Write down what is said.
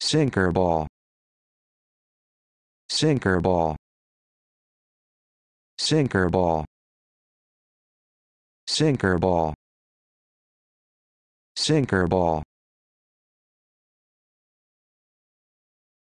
sinker ball sinker ball sinker ball sinker ball sinker ball